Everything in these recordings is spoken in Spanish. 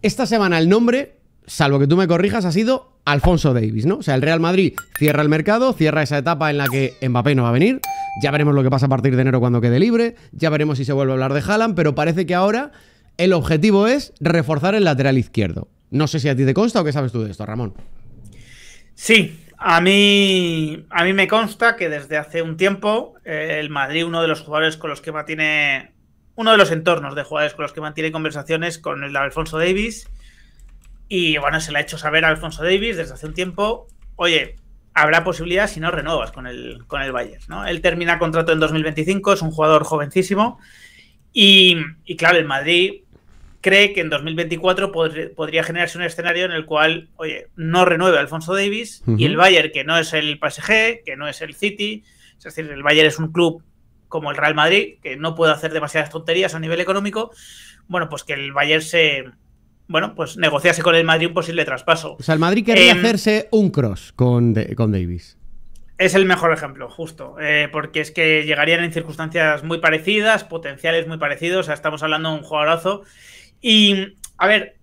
Esta semana el nombre, salvo que tú me corrijas, ha sido Alfonso Davis, ¿no? O sea, el Real Madrid cierra el mercado, cierra esa etapa en la que Mbappé no va a venir. Ya veremos lo que pasa a partir de enero cuando quede libre. Ya veremos si se vuelve a hablar de Haaland, pero parece que ahora el objetivo es reforzar el lateral izquierdo. No sé si a ti te consta o qué sabes tú de esto, Ramón. Sí, a mí, a mí me consta que desde hace un tiempo eh, el Madrid, uno de los jugadores con los que tiene uno de los entornos de jugadores con los que mantiene conversaciones con el Alfonso Davis. Y bueno, se le ha hecho saber a Alfonso Davis desde hace un tiempo, oye, habrá posibilidad si no renuevas con el, con el Bayern. ¿no? Él termina contrato en 2025, es un jugador jovencísimo. Y, y claro, el Madrid cree que en 2024 podría generarse un escenario en el cual, oye, no renueve Alfonso Davis y el Bayern, que no es el PSG, que no es el City, es decir, el Bayern es un club como el Real Madrid, que no puede hacer demasiadas tonterías a nivel económico, bueno, pues que el Bayern se, bueno, pues negociase con el Madrid un posible traspaso. O sea, el Madrid quería em, hacerse un cross con, con Davis. Es el mejor ejemplo, justo, eh, porque es que llegarían en circunstancias muy parecidas, potenciales muy parecidos, o sea, estamos hablando de un jugadorazo. Y, a ver,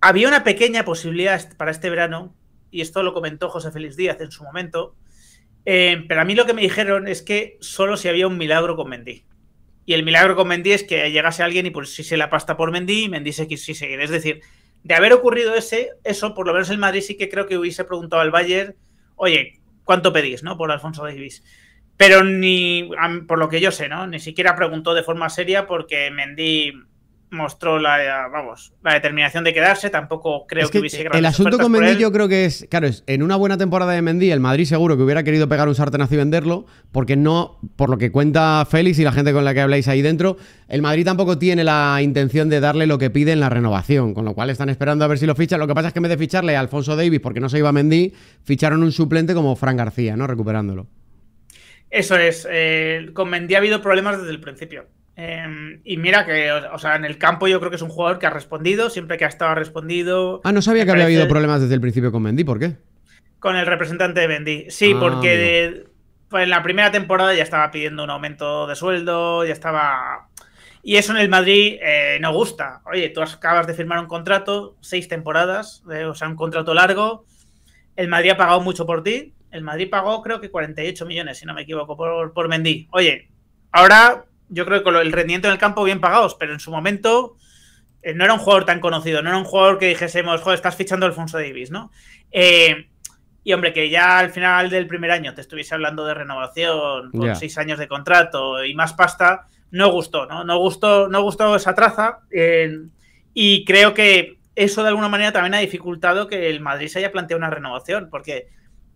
había una pequeña posibilidad para este verano, y esto lo comentó José Félix Díaz en su momento, eh, pero a mí lo que me dijeron es que solo si había un milagro con Mendy. Y el milagro con Mendy es que llegase alguien y pues se la pasta por Mendy y Mendy se quisiese seguir. Es decir, de haber ocurrido ese, eso, por lo menos el Madrid sí que creo que hubiese preguntado al Bayern, oye, ¿cuánto pedís, no? Por Alfonso Davis. Pero ni, por lo que yo sé, ¿no? Ni siquiera preguntó de forma seria porque Mendy mostró la, vamos, la determinación de quedarse, tampoco creo que, que, hubiese El asunto con Mendy yo creo que es, claro, es, en una buena temporada de Mendy el Madrid seguro que hubiera querido pegar un sartenazo y venderlo, porque no, por lo que cuenta Félix y la gente con la que habláis ahí dentro, el Madrid tampoco tiene la intención de darle lo que pide en la renovación, con lo cual están esperando a ver si lo fichan. Lo que pasa es que en vez de ficharle a Alfonso Davis porque no se iba a Mendy, ficharon un suplente como Fran García, ¿no? Recuperándolo. Eso es, eh, con Mendy ha habido problemas desde el principio. Em, y mira que, o, sea, en el campo yo creo que es un jugador que ha respondido, siempre que ha estado respondido. Ah, no sabía que había habido problemas desde el principio con Mendy, ¿por qué? Con el representante de Mendy, sí, ah, porque en la primera temporada ya estaba pidiendo un aumento de sueldo, ya estaba... Y eso en el Madrid eh, no gusta. Oye, tú acabas de firmar un contrato, seis temporadas, o sea, un contrato largo. El Madrid ha pagado mucho por ti. El Madrid pagó creo que 48 millones, si no me equivoco, por, por Mendy. Oye, ahora yo creo que con el rendimiento en el campo bien pagados, pero en su momento eh, no era un jugador tan conocido, no era un jugador que dijésemos, joder, estás fichando a Alfonso Davis, ¿no? Eh, y hombre, que ya al final del primer año te estuviese hablando de renovación, con seis años de contrato y más pasta, no gustó, ¿no? No gustó, no gustó esa traza. y creo que eso de alguna manera también ha dificultado que el Madrid se haya planteado una renovación, porque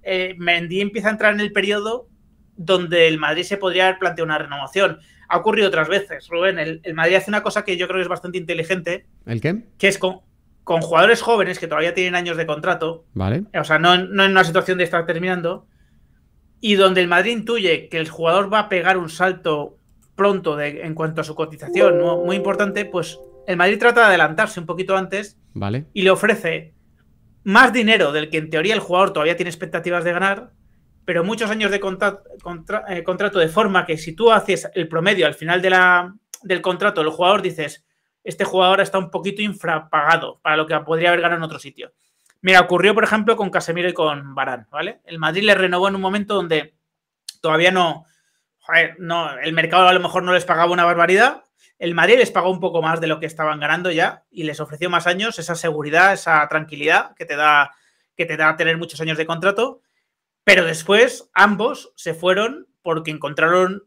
eh, Mendy empieza a entrar en el periodo donde el Madrid se podría haber planteado una renovación. Ha ocurrido otras veces, Rubén. El, Madrid hace una cosa que yo creo que es bastante inteligente. ¿El qué? Que es con, jugadores jóvenes que todavía tienen años de contrato. Vale. O sea, no, en una situación de estar terminando. Y donde el Madrid intuye que el jugador va a pegar un salto pronto en cuanto a su cotización, muy importante, pues el Madrid trata de adelantarse un poquito antes. Vale. Y le ofrece más dinero del que en teoría el jugador todavía tiene expectativas de ganar pero muchos años de eh, contrato de forma que si tú haces el promedio al final del contrato el jugador, dices, este jugador está un poquito infrapagado para lo que podría haber ganado en otro sitio. Mira, ocurrió, por ejemplo, con Casemiro y con Barán, ¿vale? El Madrid le renovó en un momento donde todavía no, joder, no, el mercado a lo mejor no les pagaba una barbaridad. El Madrid les pagó un poco más de lo que estaban ganando ya y les ofreció más años, esa seguridad, esa tranquilidad que te da, que te da tener muchos años de contrato. Pero después ambos se fueron porque encontraron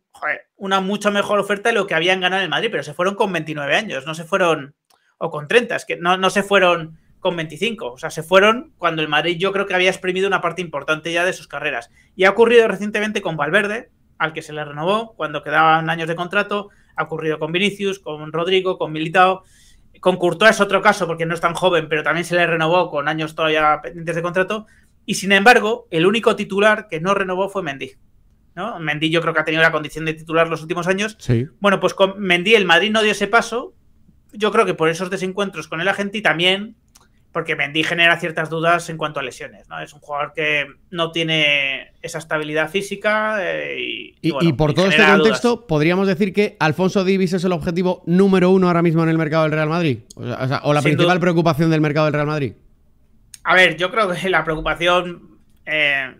una mucho mejor oferta de lo que habían ganado en Madrid, pero se fueron con 29 años, no se fueron, o con 30, es que no, no se fueron con 25. O sea, se fueron cuando el Madrid yo creo que había exprimido una parte importante ya de sus carreras. Y ha ocurrido recientemente con Valverde, al que se le renovó cuando quedaban años de contrato. Ha ocurrido con Vinicius, con Rodrigo, con Militao. Con Courtois es otro caso porque no es tan joven, pero también se le renovó con años todavía pendientes de contrato. Y sin embargo, el único titular que no renovó fue Mendy. ¿no? Mendy yo creo que ha tenido la condición de titular los últimos años. Sí. Bueno, pues con Mendy el Madrid no dio ese paso. Yo creo que por esos desencuentros con el agente y también porque Mendy genera ciertas dudas en cuanto a lesiones. ¿no? Es un jugador que no tiene esa estabilidad física. Eh, y, por todo este contexto, podríamos decir que Alfonso Divis es el objetivo número uno ahora mismo en el mercado del Real Madrid. O, sea, o la principal preocupación del mercado del Real Madrid. A ver, yo creo que la preocupación, eh,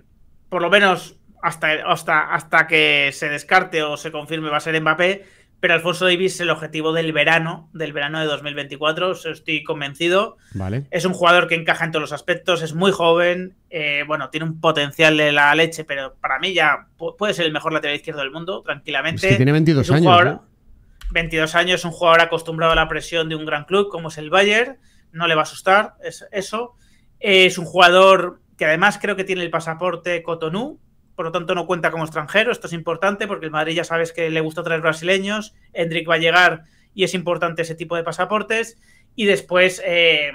por lo menos hasta, hasta, hasta que se descarte o se confirme, va a ser Mbappé. Pero Alfonso Davis el objetivo del verano, del verano de 2024, estoy convencido. Vale. Es un jugador que encaja en todos los aspectos, es muy joven, eh, bueno, tiene un potencial de la leche, pero para mí ya puede ser el mejor lateral izquierdo del mundo, tranquilamente. tiene 22 años. 22 ¿eh? años, un jugador acostumbrado a la presión de un gran club como es el Bayern, no le va a asustar es eso. Es un jugador que además creo que tiene el pasaporte Cotonou, por lo tanto no cuenta como extranjero. Esto es importante porque el Madrid ya sabes que le gusta traer brasileños. Hendrik va a llegar y es importante ese tipo de pasaportes. Y después, eh,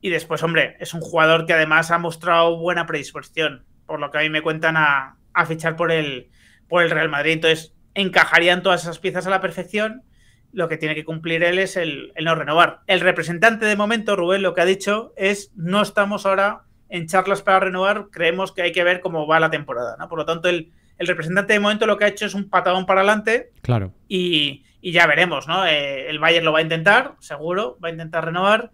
y después, hombre, es un jugador que además ha mostrado buena predisposición, por lo que a mí me cuentan a, a fichar por el, por el Real Madrid. Entonces, encajarían todas esas piezas a la perfección lo que tiene que cumplir él es el, no renovar. El representante de momento, Rubén, lo que ha dicho es no estamos ahora en charlas para renovar, creemos que hay que ver cómo va la temporada. ¿no? Por lo tanto, el, representante de momento lo que ha hecho es un patadón para adelante. Claro. Y, ya veremos, ¿no? Eh, el Bayern lo va a intentar, seguro, va a intentar renovar.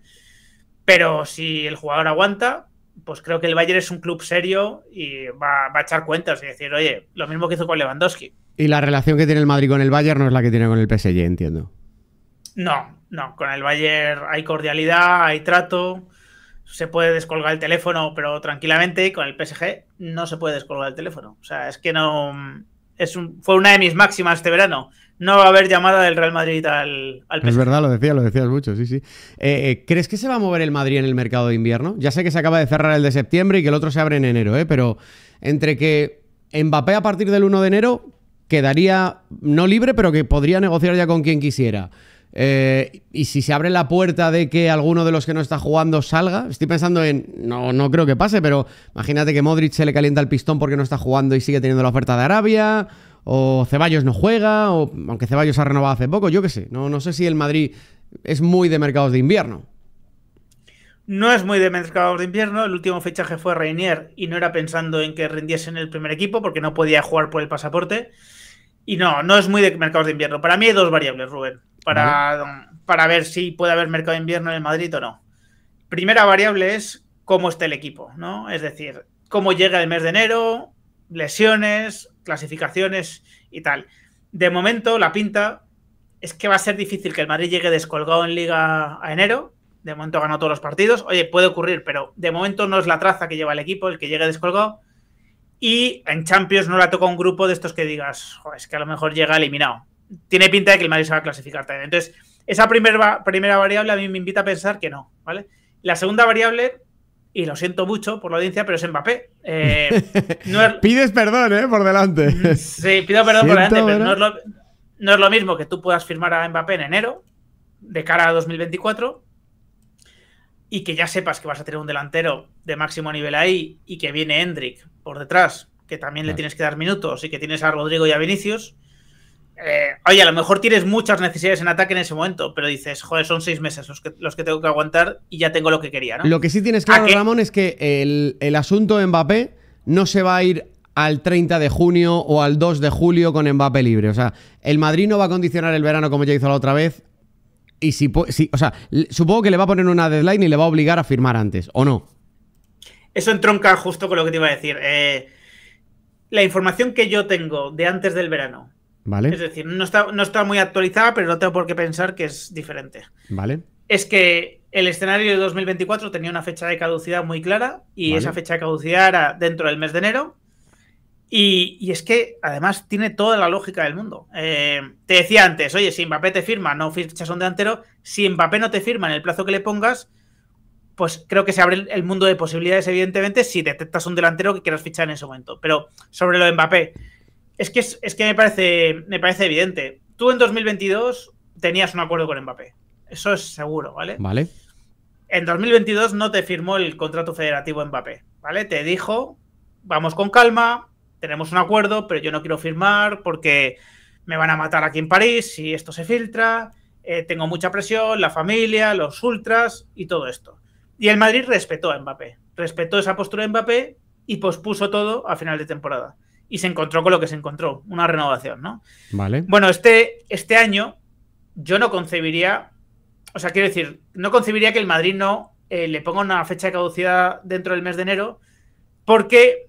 Pero si el jugador aguanta, pues creo que el Bayern es un club serio y va, va a echar cuentas y decir, oye, lo mismo que hizo con Lewandowski y la relación que tiene el Madrid con el Bayern no es la que tiene con el PSG, entiendo. No, no, con el Bayern hay cordialidad, hay trato, se puede descolgar el teléfono, pero tranquilamente, y con el PSG no se puede descolgar el teléfono. O sea, es que no... Es un, fue una de mis máximas este verano. No va a haber llamada del Real Madrid al, al PSG. Es verdad, lo decía, lo decías mucho, sí, sí. Eh, eh, ¿Crees que se va a mover el Madrid en el mercado de invierno? Ya sé que se acaba de cerrar el de septiembre y que el otro se abre en enero, ¿eh? Pero entre que Mbappé a partir del 1 de enero quedaría no libre, pero que podría negociar ya con quien quisiera. Eh, y si se abre la puerta de que alguno de los que no está jugando salga, estoy pensando en. No, no creo que pase, pero imagínate que Modric se le calienta el pistón porque no está jugando y sigue teniendo la oferta de Arabia. O Ceballos no juega, o aunque Ceballos ha renovado hace poco, yo qué sé. No, no sé si el Madrid es muy de mercados de invierno. No es muy de mercados de invierno. El último fichaje fue Reinier y no era pensando en que rindiesen en el primer equipo porque no podía jugar por el pasaporte. Y no, no es muy de mercados de invierno. Para mí hay dos variables, Rubén, para, para ver si puede haber mercado de invierno en el Madrid o no. Primera variable es cómo está el equipo, ¿no? Es decir, cómo llega el mes de enero, lesiones, clasificaciones y tal. De momento, la pinta es que va a ser difícil que el Madrid llegue descolgado en liga a enero de momento ganó todos los partidos. Oye, puede ocurrir, pero de momento no es la traza que lleva el equipo, el que llegue descolgado. Y en Champions no la toca un grupo de estos que digas, Joder, es que a lo mejor llega eliminado. Tiene pinta de que el Madrid se va a clasificar también. Entonces, esa primera, primera variable a mí me invita a pensar que no, ¿vale? La segunda variable, y lo siento mucho por la audiencia, pero es Mbappé. Eh, Pides perdón, ¿eh? Por delante. Mm, sí, pido perdón por delante, pero no es, lo, no es lo mismo que tú puedas firmar a Mbappé en enero, de cara a 2024 y que ya sepas que vas a tener un delantero de máximo nivel ahí y que viene Hendrik por detrás, que también le tienes que dar minutos y que tienes a Rodrigo y a Vinicius. Eh, oye, a lo mejor tienes muchas necesidades en ataque en ese momento, pero dices, joder, son seis meses los que, tengo que aguantar y ya tengo lo que quería, ¿no? Lo que sí tienes claro, Ramón, es que el, el asunto de Mbappé no se va a ir al 30 de junio o al 2 de julio con Mbappé libre. O sea, el Madrid no va a condicionar el verano como ya hizo la otra vez y si, o sea, supongo que le va a poner una deadline y le va a obligar a firmar antes, ¿o no? Eso entronca justo con lo que te iba a decir. Eh, la información que yo tengo de antes del verano. Vale. Es decir, no está, muy actualizada, pero no tengo por qué pensar que es diferente. Vale. Es que el escenario de 2024 tenía una fecha de caducidad muy clara y esa fecha de caducidad era dentro del mes de enero. Y, es que además tiene toda la lógica del mundo. Eh, te decía antes, oye, si Mbappé te firma, no fichas un delantero. Si Mbappé no te firma en el plazo que le pongas, pues creo que se abre el mundo de posibilidades, evidentemente, si detectas un delantero que quieras fichar en ese momento. Pero sobre lo de Mbappé, es que, es, que me, parece, me parece evidente. Tú en 2022 tenías un acuerdo con Mbappé. Eso es seguro, ¿vale? Vale. En 2022 no te firmó el contrato federativo Mbappé, ¿vale? Te dijo, vamos con calma, tenemos un acuerdo, pero yo no quiero firmar porque me van a matar aquí en París si esto se filtra, eh, tengo mucha presión, la familia, los ultras y todo esto. Y el Madrid respetó a Mbappé, respetó esa postura de Mbappé y pospuso todo a final de temporada. Y se encontró con lo que se encontró, una renovación, ¿no? Vale. Bueno, este, este año yo no concebiría, o sea, quiero decir, no concebiría que el Madrid no eh, le ponga una fecha de caducidad dentro del mes de enero, porque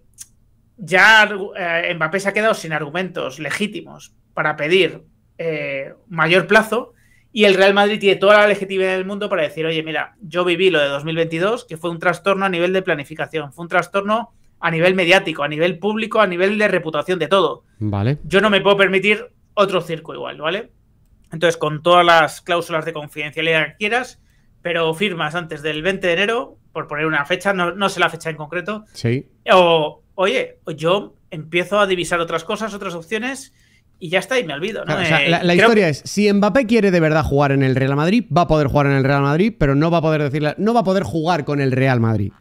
ya eh, Mbappé se ha quedado sin argumentos legítimos para pedir eh, mayor plazo y el Real Madrid tiene toda la legitimidad del mundo para decir, oye, mira, yo viví lo de 2022, que fue un trastorno a nivel de planificación, fue un trastorno a nivel mediático, a nivel público, a nivel de reputación, de todo. Vale. Yo no me puedo permitir otro circo igual, ¿vale? Entonces, con todas las cláusulas de confidencialidad que quieras, pero firmas antes del 20 de enero, por poner una fecha, no, no sé la fecha en concreto, sí. o, oye, pues yo empiezo a divisar otras cosas, otras opciones y ya está, y me olvido. Eh, la, historia es, si Mbappé quiere de verdad jugar en el Real Madrid, va a poder jugar en el Real Madrid, pero no va a poder decirle, no va a poder jugar con el Real Madrid.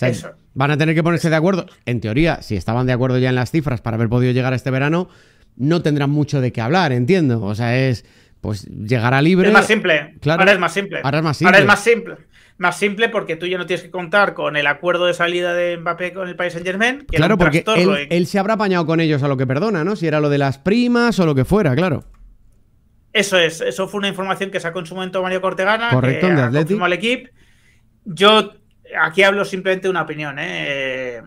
Eso. Van a tener que ponerse de acuerdo. En teoría, si estaban de acuerdo ya en las cifras para haber podido llegar este verano, no tendrán mucho de qué hablar, entiendo. O sea, es pues a libre. Es más simple. Claro. es más simple. Ahora es más simple. Ahora es más simple más simple porque tú ya no tienes que contar con el acuerdo de salida de Mbappé con el País Saint Germain. claro, porque él, se habrá apañado con ellos a lo que perdona, ¿no? Si era lo de las primas o lo que fuera, claro. Eso es, eso fue una información que sacó en su momento Mario Cortegana, Correcto, al equipo. Yo aquí hablo simplemente de una opinión. ¿eh?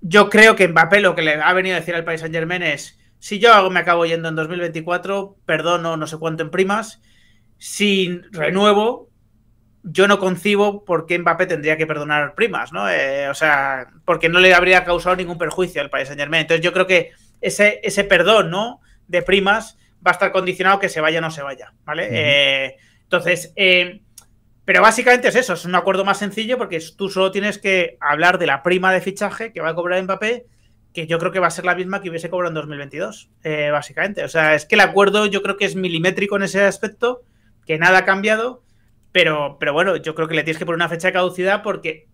Yo creo que Mbappé lo que le ha venido a decir al País Saint Germain es: si yo me acabo yendo en 2024, perdono no sé cuánto en primas, sin renuevo, yo no concibo por qué Mbappé tendría que perdonar primas, ¿no? Eh, o sea, porque no le habría causado ningún perjuicio al país Saint Germain. Entonces yo creo que ese, ese perdón, ¿no? De primas va a estar condicionado que se vaya o no se vaya, ¿vale? Eh, entonces, eh, pero básicamente es eso, es un acuerdo más sencillo porque tú solo tienes que hablar de la prima de fichaje que va a cobrar Mbappé, que yo creo que va a ser la misma que hubiese cobrado en 2022, básicamente. O sea, es que el acuerdo yo creo que es milimétrico en ese aspecto, que nada ha cambiado pero, bueno, yo creo que le tienes que poner una fecha de caducidad porque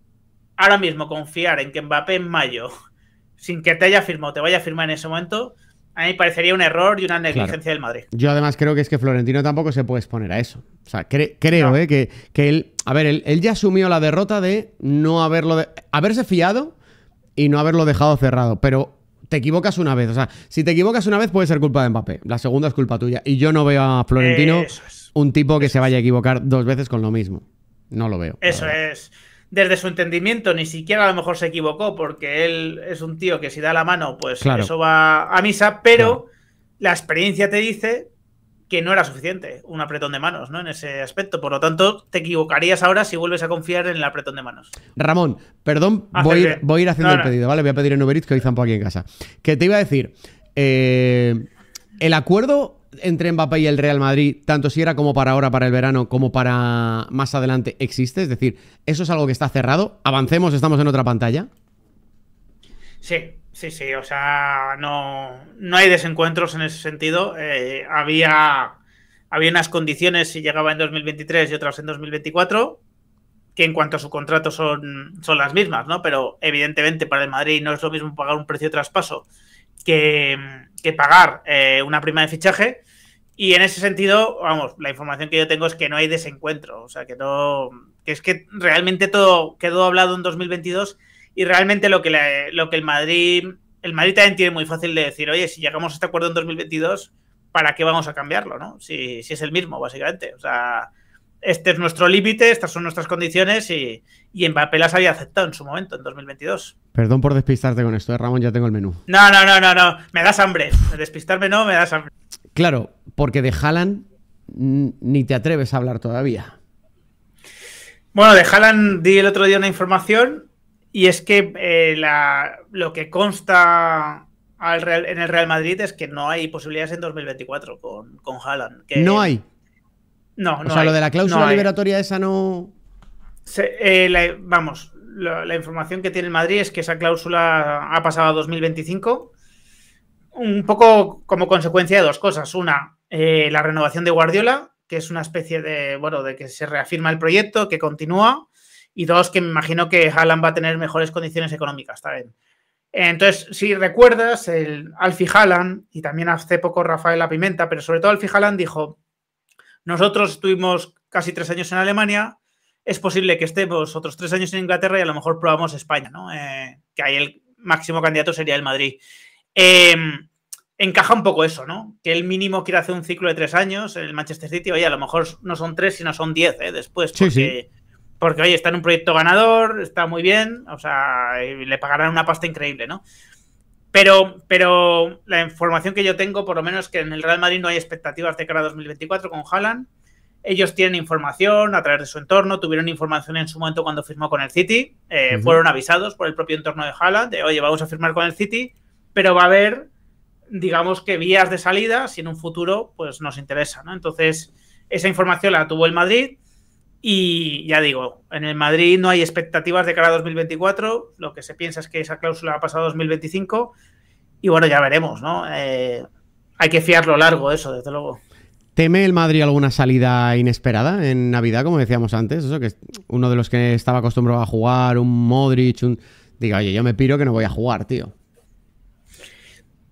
ahora mismo confiar en que Mbappé en mayo, sin que te haya firmado, te vaya a firmar en ese momento, a mí parecería un error y una negligencia del Madrid. Yo además creo que es que Florentino tampoco se puede exponer a eso. O sea, creo eh, que, él, a ver, él, ya asumió la derrota de no haberlo, de haberse fiado y no haberlo dejado cerrado. Pero te equivocas una vez. O sea, si te equivocas una vez puede ser culpa de Mbappé. La segunda es culpa tuya. Y yo no veo a Florentino un tipo que se vaya a equivocar dos veces con lo mismo. No lo veo. Eso es. Desde su entendimiento, ni siquiera a lo mejor se equivocó, porque él es un tío que si da la mano, pues eso va a misa, pero la experiencia te dice que no era suficiente un apretón de manos, ¿no? En ese aspecto. Por lo tanto, te equivocarías ahora si vuelves a confiar en el apretón de manos. Ramón, perdón, ah, voy, a ir haciendo el pedido, ¿vale? Voy a pedir en Uber que hoy zampo aquí en casa. Que te iba a decir, eh, el acuerdo entre Mbappé y el Real Madrid, tanto si era como para ahora, para el verano, como para más adelante, existe? Es decir, ¿eso es algo que está cerrado? Avancemos, estamos en otra pantalla. Sí, Sí, sí, o sea, no, hay desencuentros en ese sentido. Eh, había, unas condiciones si llegaba en 2023 y otras en 2024, que en cuanto a su contrato son, son las mismas, ¿no? Pero evidentemente para el Madrid no es lo mismo pagar un precio de traspaso que, pagar eh, una prima de fichaje. Y en ese sentido, vamos, la información que yo tengo es que no hay desencuentro, o sea, que es que realmente todo quedó hablado en 2022 y realmente lo que, lo que el Madrid, el Madrid también tiene muy fácil de decir, oye, si llegamos a este acuerdo en 2022, ¿para qué vamos a cambiarlo? ¿no? Si, es el mismo, básicamente. O sea, este es nuestro límite, estas son nuestras condiciones y, y Mbappé las había aceptado en su momento, en 2022. Perdón por despistarte con esto, ¿eh, Ramón, ya tengo el menú. No, no, no, no, no, me das hambre. Despistarme no, me das hambre. Claro, porque de Haaland ni te atreves a hablar todavía. Bueno, de Haaland di el otro día una información y es que eh, lo que consta en el Real Madrid es que no hay posibilidades en 2024 con, con Haaland. no hay. No, no. O sea, lo de la cláusula liberatoria esa no. Eh, vamos, la, información que tiene el Madrid es que esa cláusula ha pasado a 2025. Un poco como consecuencia de dos cosas. Una, eh, la renovación de Guardiola, que es una especie de, bueno, de que se reafirma el proyecto, que continúa. Y dos, que me imagino que Haaland va a tener mejores condiciones económicas también. Entonces, si recuerdas, el Alfie Haaland y también hace poco Rafael La Pimenta, pero sobre todo Alfie Haaland dijo, nosotros estuvimos casi tres años en Alemania, es posible que estemos otros tres años en Inglaterra y a lo mejor probamos España, ¿no? Eh, que ahí el máximo candidato sería el Madrid. Em, encaja un poco eso, ¿no? Que el mínimo quiere hacer un ciclo de tres años, el Manchester City, oye, a lo mejor no son tres, sino son diez, ¿eh? Después, porque... sí porque oye, está en un proyecto ganador, está muy bien, o sea, le pagarán una pasta increíble, ¿no? Pero, pero la información que yo tengo, por lo menos, que en el Real Madrid no hay expectativas de cara a 2024 con Haaland. Ellos tienen información a través de su entorno, tuvieron información en su momento cuando firmó con el City, eh, fueron avisados por el propio entorno de Haaland de, oye, vamos a firmar con el City, pero va a haber, digamos que vías de salida si en un futuro pues nos interesa, ¿no? Entonces, esa información la tuvo el Madrid, y ya digo, en el Madrid no hay expectativas de cara a 2024, lo que se piensa es que esa cláusula ha pasado a 2025 y bueno, ya veremos, ¿no? Eh, hay que fiarlo largo eso, desde luego. ¿Teme el Madrid alguna salida inesperada en Navidad, como decíamos antes? Eso que uno de los que estaba acostumbrado a jugar, un Modric, un... Diga, oye, yo me piro que no voy a jugar, tío.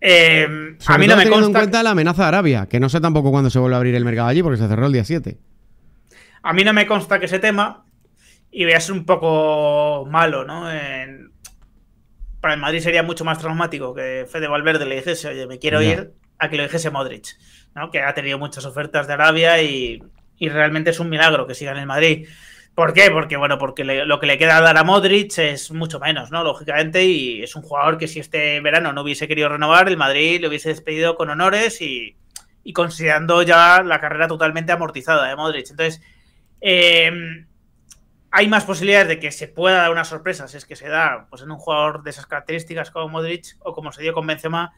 Eh, a mí no me teniendo en cuenta la amenaza de Arabia, que no sé tampoco cuándo se vuelve a abrir el mercado allí porque se cerró el día 7. A mí no me consta que ese tema y veas un poco malo, ¿no? Para el Madrid sería mucho más traumático que Fede Valverde le dijese, oye, me quiero ir, a que lo dijese Modric, ¿no? Que ha tenido muchas ofertas de Arabia y, realmente es un milagro que siga en el Madrid. ¿Por qué? Porque, bueno, porque lo que le queda dar a Modric es mucho menos, ¿no? Lógicamente, y es un jugador que si este verano no hubiese querido renovar, el Madrid le hubiese despedido con honores y, y considerando ya la carrera totalmente amortizada de Modric. Entonces, Em, hay más posibilidades de que se pueda dar una sorpresa si es que se da pues, en un jugador de esas características como Modric o como se dio con Benzema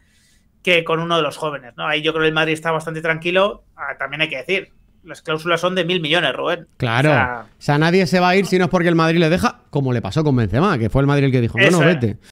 que con uno de los jóvenes. ¿no? Ahí yo creo que el Madrid está bastante tranquilo. Ah, también hay que decir, las cláusulas son de mil millones, Rubén. Claro. O sea, nadie se va a ir si no es porque el Madrid le deja, como le pasó con Benzema, que fue el Madrid el que dijo, no, no, vete.